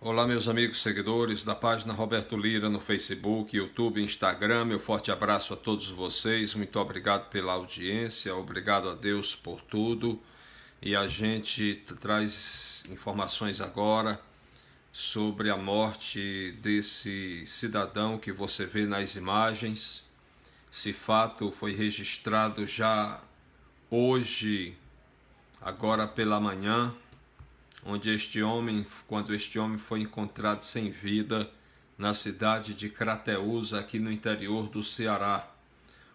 Olá, meus amigos seguidores da página Roberto Lira no Facebook, YouTube, Instagram. Meu forte abraço a todos vocês. Muito obrigado pela audiência. Obrigado a Deus por tudo. E a gente traz informações agora sobre a morte desse cidadão que você vê nas imagens. Esse fato foi registrado já hoje, agora pela manhã, onde este homem, quando este homem foi encontrado sem vida na cidade de Crateús, aqui no interior do Ceará.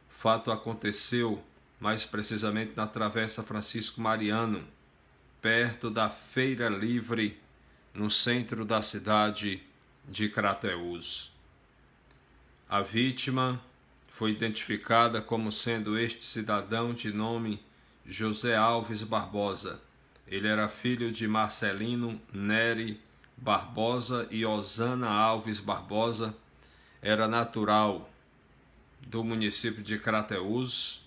O fato aconteceu mais precisamente na Travessa Francisco Mariano, perto da Feira Livre, no centro da cidade de Crateús. A vítima foi identificada como sendo este cidadão de nome José Alves Barbosa ele era filho de Marcelino Neri Barbosa e Osana Alves Barbosa. Era natural do município de Crateús,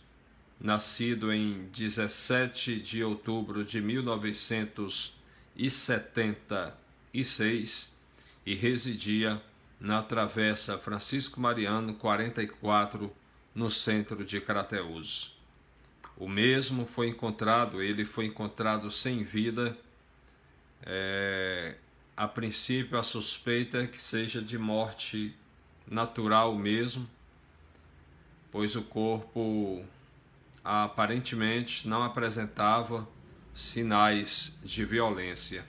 nascido em 17 de outubro de 1976 e residia na Travessa Francisco Mariano 44, no centro de Crateús. O mesmo foi encontrado, ele foi encontrado sem vida. É, a princípio, a suspeita é que seja de morte natural mesmo, pois o corpo aparentemente não apresentava sinais de violência.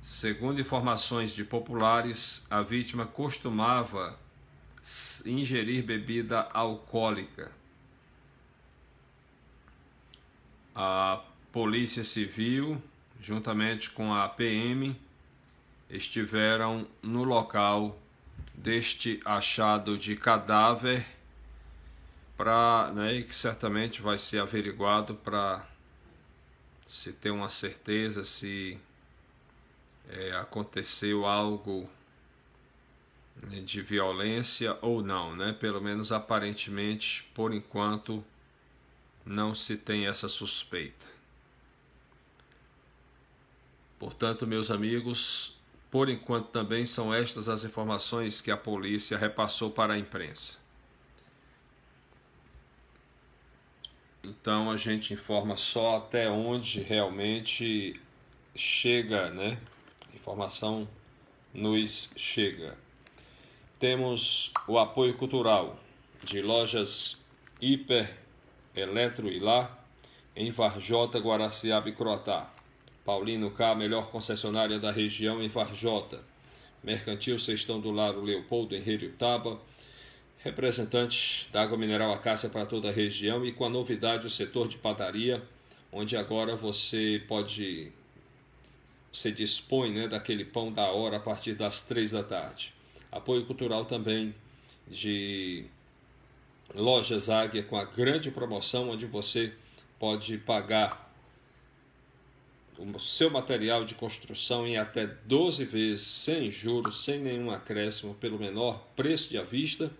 Segundo informações de populares, a vítima costumava ingerir bebida alcoólica. a Polícia Civil, juntamente com a PM, estiveram no local deste achado de cadáver para né, que certamente vai ser averiguado para se ter uma certeza se é, aconteceu algo né, de violência ou não, né? Pelo menos aparentemente, por enquanto, não se tem essa suspeita. Portanto, meus amigos, por enquanto também são estas as informações que a polícia repassou para a imprensa. Então a gente informa só até onde realmente chega, né? A informação nos chega. Temos o apoio cultural de lojas hiper Eletro Ilá, em Varjota, Guaraciaba e Croatá. Paulino K, melhor concessionária da região em Varjota. Mercantil Sextão do Laro Leopoldo Henrique Taba, representante da água mineral Acácia para toda a região e com a novidade o setor de padaria, onde agora você pode você dispõe né, daquele pão da hora a partir das três da tarde. Apoio cultural também de Lojas Águia com a grande promoção onde você pode pagar o seu material de construção em até 12 vezes sem juros, sem nenhum acréscimo, pelo menor preço de à vista,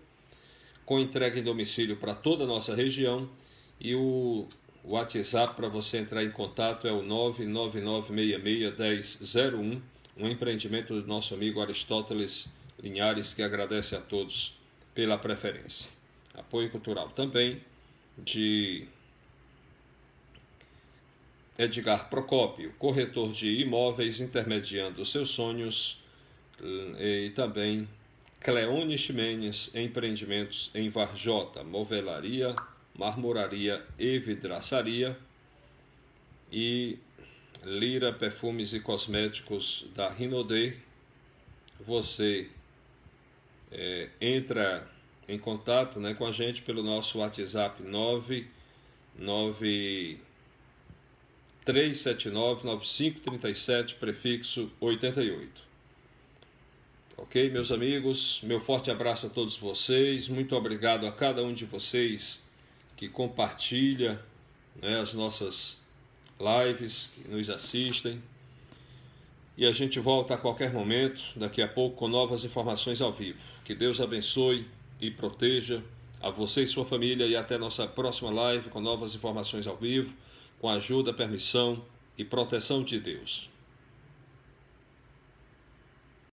com entrega em domicílio para toda a nossa região e o WhatsApp para você entrar em contato é o 999661001, um empreendimento do nosso amigo Aristóteles Linhares que agradece a todos pela preferência apoio cultural também de Edgar Procópio, corretor de imóveis intermediando seus sonhos, eh, e também Cleone Ximenes, empreendimentos em Varjota, movelaria, marmoraria e vidraçaria, e Lira Perfumes e Cosméticos da Rinode. Você é, entra em contato né, com a gente pelo nosso WhatsApp 993799537, prefixo 88. Ok, meus amigos, meu forte abraço a todos vocês, muito obrigado a cada um de vocês que compartilha né, as nossas lives, que nos assistem. E a gente volta a qualquer momento, daqui a pouco, com novas informações ao vivo. Que Deus abençoe e proteja a você e sua família e até nossa próxima live com novas informações ao vivo, com a ajuda, permissão e proteção de Deus.